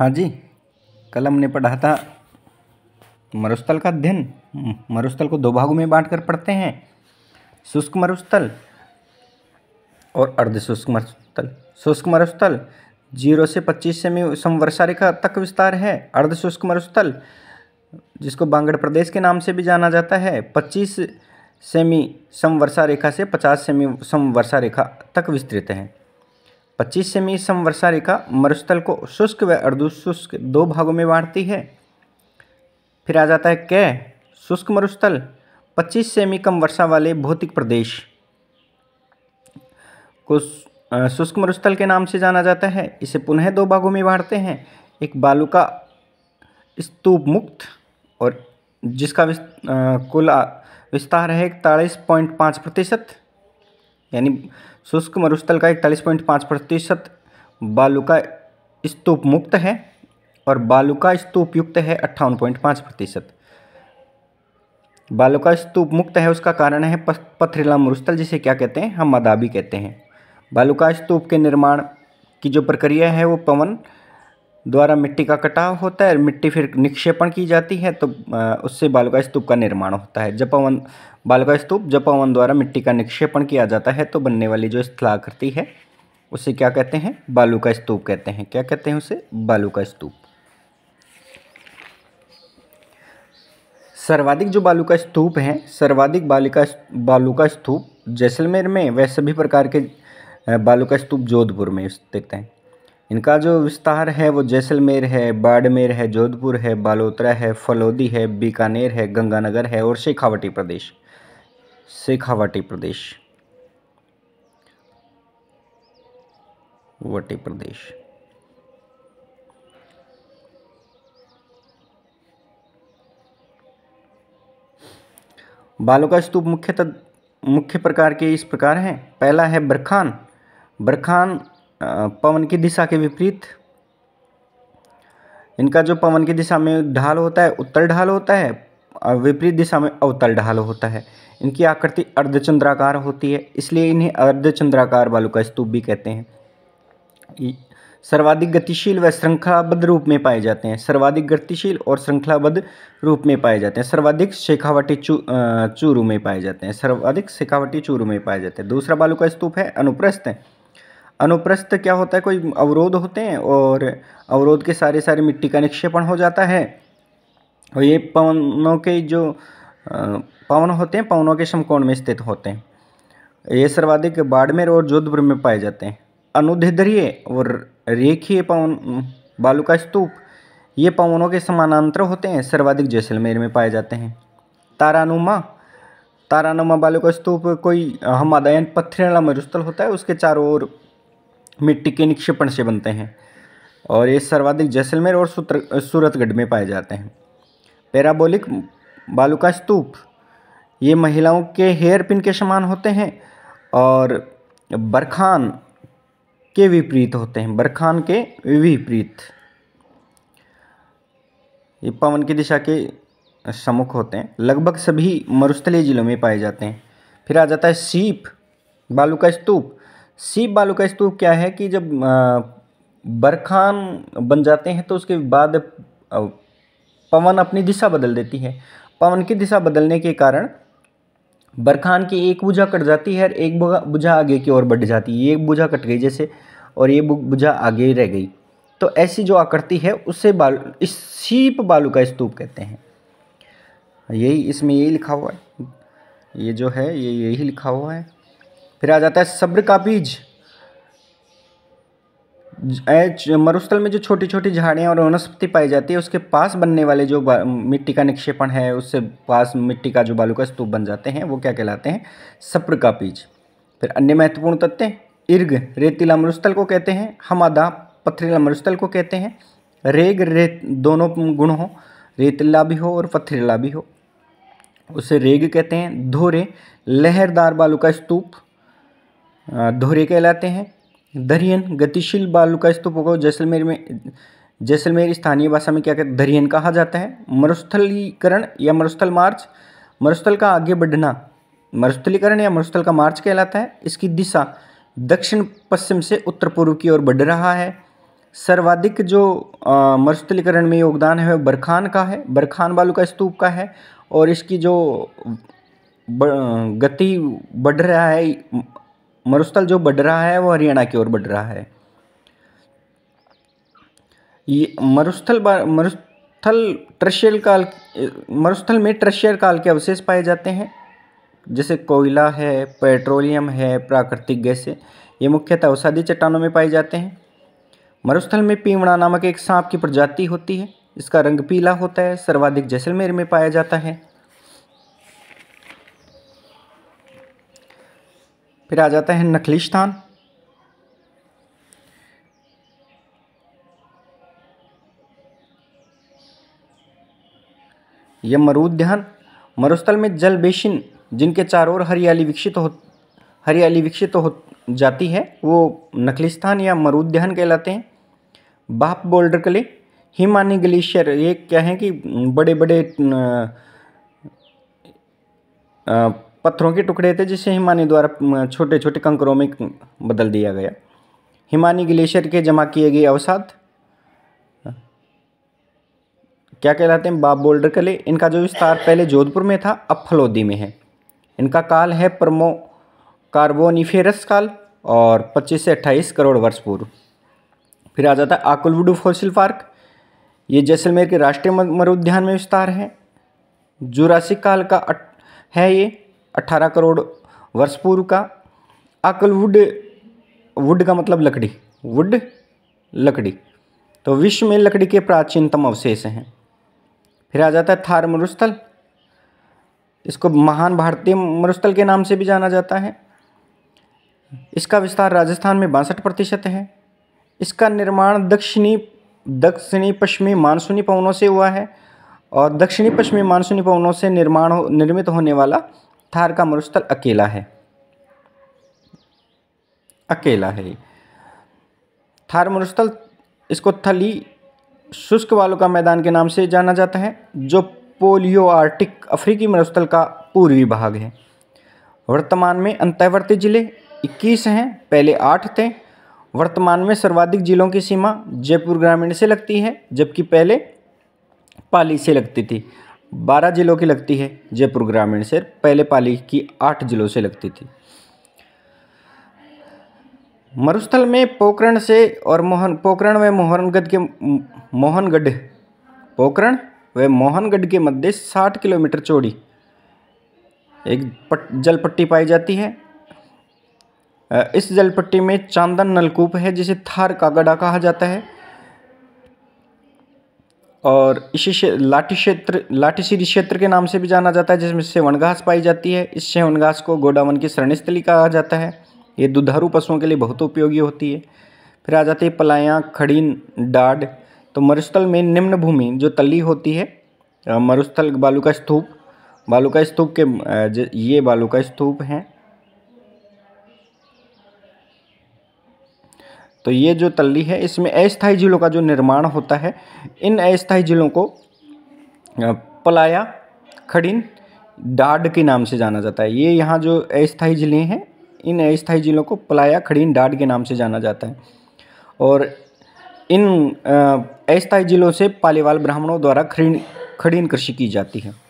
हाँ जी कल हमने पढ़ा था मरुस्थल का अध्ययन मरुस्थल को दो भागों में बांट कर पढ़ते हैं शुष्क मरुस्थल और अर्धशुष्क मरुस्थल शुष्क मरुस्थल जीरो से पच्चीस सेमी सम वर्षा रेखा तक विस्तार है अर्धशुष्क मरुस्थल जिसको बांगड़ प्रदेश के नाम से भी जाना जाता है पच्चीस सेमी सम वर्षा रेखा से पचास सेमी सम वर्षा रेखा तक विस्तृत है 25 सेमी सम वर्षा रेखा मरुस्थल को शुष्क व अर्धशुष्क दो भागों में बांटती है फिर आ जाता है कै शुष्क मरुस्थल 25 सेमी कम वर्षा वाले भौतिक प्रदेश को शुष्क मरुस्थल के नाम से जाना जाता है इसे पुनः दो भागों में बांटते हैं एक का स्तूप मुक्त और जिसका विस्त, आ, कुल विस्तार है इकतालीस पॉइंट पाँच प्रतिशत यानी शुष्क मरुस्थल का इकतालीस पॉइंट पाँच प्रतिशत बालुका स्तूप मुक्त है और बालुका स्तूप युक्त है अट्ठावन पॉइंट पाँच प्रतिशत बालुका स्तूप मुक्त है उसका कारण है पथरीला मरुस्थल जिसे क्या कहते हैं हम मदाबी कहते हैं बालुका स्तूप के निर्माण की जो प्रक्रिया है वो पवन द्वारा मिट्टी का कटाव होता है मिट्टी फिर निक्षेपण की जाती है तो उससे बालुका स्तूप का निर्माण होता है जपावन बालुका स्तूप जपावन द्वारा मिट्टी का निक्षेपण किया जाता है तो बनने वाली जो स्थलाकृति है उसे क्या कहते हैं बालुका स्तूप कहते हैं क्या कहते हैं उसे बालुका स्तूप सर्वाधिक जो बालुका स्तूप हैं सर्वाधिक बालिका बालुका स्तूप जैसलमेर में वह सभी प्रकार के बालुका स्तूप जोधपुर में देखते हैं इनका जो विस्तार है वो जैसलमेर है बाड़मेर है जोधपुर है बालोतरा है फलौदी है बीकानेर है गंगानगर है और शेखावटी प्रदेश शेखावटी प्रदेश वटी प्रदेश बालों का स्तूप मुख्यतः मुख्य प्रकार के इस प्रकार हैं पहला है बरखान बरखान पवन की दिशा के विपरीत इनका जो पवन की दिशा में ढाल होता है उत्तर ढाल होता है और विपरीत दिशा में अवतल ढाल होता है इनकी आकृति अर्धचंद्राकार होती है इसलिए इन्हें अर्धचंद्राकार बालू का स्तूप भी कहते हैं सर्वाधिक गतिशील व श्रृंखलाबद्ध रूप में पाए जाते हैं सर्वाधिक गतिशील और श्रृंखलाबद्ध रूप में पाए जाते हैं सर्वाधिक शेखावटी चू चूरू में पाए जाते हैं सर्वाधिक शेखावटी चूरू में पाए जाते हैं दूसरा बालू का स्तूप है अनुप्रस्थ है अनुप्रस्थ क्या होता है कोई अवरोध होते हैं और अवरोध के सारे सारे मिट्टी का निक्षेपण हो जाता है और ये पवनों के जो पवन होते हैं पवनों के समकोण में स्थित होते हैं ये सर्वाधिक बाड़मेर और जोधपुर में पाए जाते हैं अनुधिधरीय और रेखीय पवन बालू का स्तूप ये पवनों के समानांतर होते हैं सर्वाधिक जैसलमेर में पाए जाते हैं तारानुमा तारानुमा बालू का स्तूप कोई हमादायन पत्थरीला मरुस्थल होता है उसके चारों ओर मिट्टी के निक्षेपण से बनते हैं और ये सर्वाधिक जैसलमेर और सूरतगढ़ में पाए जाते हैं पैराबोलिक बालुका स्तूप ये महिलाओं के हेयर पिन के समान होते हैं और बरखान के विपरीत होते हैं बरखान के विपरीत ये पवन की दिशा के सम्मुख होते हैं लगभग सभी मरुस्थलीय जिलों में पाए जाते हैं फिर आ जाता है सीप बालू का स्तूप सीप बालू का स्तूप क्या है कि जब बरखान बन जाते हैं तो उसके बाद पवन अपनी दिशा बदल देती है पवन की दिशा बदलने के कारण बरखान की एक बुझा कट जाती है और एक बुझा आगे की ओर बढ़ जाती है एक बुझा कट गई जैसे और ये बुझा आगे रह गई तो ऐसी जो आकृति है उससे बाल इस सीप बालू का स्तूप कहते हैं यही इसमें यही लिखा हुआ है ये जो है ये यही लिखा हुआ है फिर आ जाता है सब्र का बीज मरुस्थल में जो छोटी छोटी झाड़ियाँ और वनस्पति पाई जाती है उसके पास बनने वाले जो मिट्टी का निक्षेपण है उससे पास मिट्टी का जो बालू का स्तूप बन जाते हैं वो क्या कहलाते हैं सप्र का बीज फिर अन्य महत्वपूर्ण तत्व इर्ग रेतीला मरुस्थल को कहते हैं हमादा पथरीला मरुस्थल को कहते हैं रेग रेत दोनों गुण हो रेतीला भी हो और पथरीला भी हो उसे रेग कहते हैं धोरे लहरदार बालू का स्तूप दोहरे कहलाते हैं धरियन गतिशील बालुका स्तूपों को जैसलमेर में जैसलमेर स्थानीय भाषा में क्या कहते हैं धरियन कहा जाता है मरुस्थलीकरण या मरुस्थल मार्च मरुस्थल का आगे बढ़ना मरुस्थलीकरण या मरुस्थल का मार्च कहलाता है इसकी दिशा दक्षिण पश्चिम से उत्तर पूर्व की ओर बढ़ रहा है सर्वाधिक जो मरुस्थलीकरण में योगदान है वह बरखान का है बरखान बालुका स्तूप का है और इसकी जो गति बढ़ रहा है मरुस्थल जो बढ़ रहा है वो हरियाणा की ओर बढ़ रहा है ये मरुस्थल मरुस्थल ट्रशियल काल मरुस्थल में ट्रशियल काल के अवशेष पाए जाते हैं जैसे कोयला है पेट्रोलियम है प्राकृतिक है ये मुख्यतः औषधि चट्टानों में पाए जाते हैं मरुस्थल में पीमड़ा नामक एक सांप की प्रजाति होती है इसका रंग पीला होता है सर्वाधिक जैसलमेर में पाया जाता है फिर आ जाता है नखलिस्तान यह मरुद्यान मरुस्थल में जल बेसिन जिनके चारों ओर हरियाली विकसित हो हरियाली विकसित हो जाती है वो नखलिस्तान या मरुद्यान कहलाते हैं बाप बोल्डर कले हिमानी ग्लेशियर ये क्या है कि बड़े बड़े आ, आ, पत्थरों के टुकड़े थे जिसे हिमानी द्वारा छोटे छोटे कंकरों में बदल दिया गया हिमानी ग्लेशियर के जमा किए गए अवसाद क्या कहलाते हैं बाब बोल्डर कले इनका जो विस्तार पहले जोधपुर में था अब फलोदी में है इनका काल है प्रमो कार्बोनिफेरस काल और 25 से 28 करोड़ वर्ष पूर्व फिर आ जाता है आकुलवुडू फॉसिल पार्क ये जैसलमेर के राष्ट्रीय मरुद्यान में विस्तार है जुरासिक काल का है ये अट्ठारह करोड़ वर्ष पूर्व का अकल वुड वुड का मतलब लकड़ी वुड लकड़ी तो विश्व में लकड़ी के प्राचीनतम अवशेष हैं फिर आ जाता है थार मरुस्थल इसको महान भारतीय मरुस्थल के नाम से भी जाना जाता है इसका विस्तार राजस्थान में बासठ प्रतिशत है इसका निर्माण दक्षिणी दक्षिणी पश्चिमी मानसूनी पवनों से हुआ है और दक्षिणी पश्चिमी मानसूनी पवनों से निर्माण हो निर्मित होने वाला थार का मरुस्थल अकेला है अकेला है थार मरुस्थल इसको थली शुष्क वालों का मैदान के नाम से जाना जाता है जो पोलियो आर्टिक अफ्रीकी मरुस्थल का पूर्वी भाग है वर्तमान में अंतर्वर्ती जिले 21 हैं पहले आठ थे वर्तमान में सर्वाधिक जिलों की सीमा जयपुर ग्रामीण से लगती है जबकि पहले पाली से लगती थी बारह जिलों की लगती है जयपुर ग्रामीण से पहले पाली की आठ जिलों से लगती थी मरुस्थल में पोकरण से और मोहन पोकरण व मोहनगढ़ के मोहनगढ़ पोकरण व मोहनगढ़ के मध्य साठ किलोमीटर चौड़ी एक पट जलपट्टी पाई जाती है इस जलपट्टी में चांदन नलकूप है जिसे थार का कहा जाता है और इसी लाठी क्षेत्र लाठीसीरी क्षेत्र के नाम से भी जाना जाता है जिसमें सेवन घास पाई जाती है इस सेवन घास को गोडावन की शरणस्थली कहा जाता है ये दुधारू पशुओं के लिए बहुत उपयोगी होती है फिर आ जाती है पलायाँ खड़ी डाड तो मरुस्थल में निम्न भूमि जो तली होती है मरुस्थल बालू का स्तूप बालू का स्तूप के ये बालू का स्तूप हैं तो ये जो तल्ली है इसमें अस्थायी जिलों का जो निर्माण होता है इन अस्थायी जिलों को पलाया खड़िन डाड के नाम से जाना जाता है ये यहाँ जो अस्थायी जिले हैं इन अस्थायी जिलों को पलाया खड़ीन डाड के नाम से जाना जाता है और इन अस्थायी जिलों से पालीवाल ब्राह्मणों द्वारा खड़ीन खड़ीन कृषि की जाती है